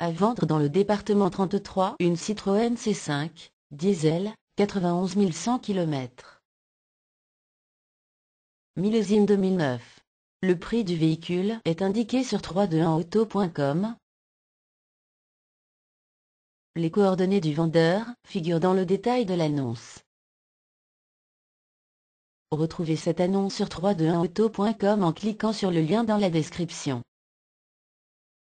À vendre dans le département 33 une Citroën C5, diesel, 91 100 km. Millésime 2009. Le prix du véhicule est indiqué sur 321auto.com. Les coordonnées du vendeur figurent dans le détail de l'annonce. Retrouvez cette annonce sur 321auto.com en cliquant sur le lien dans la description.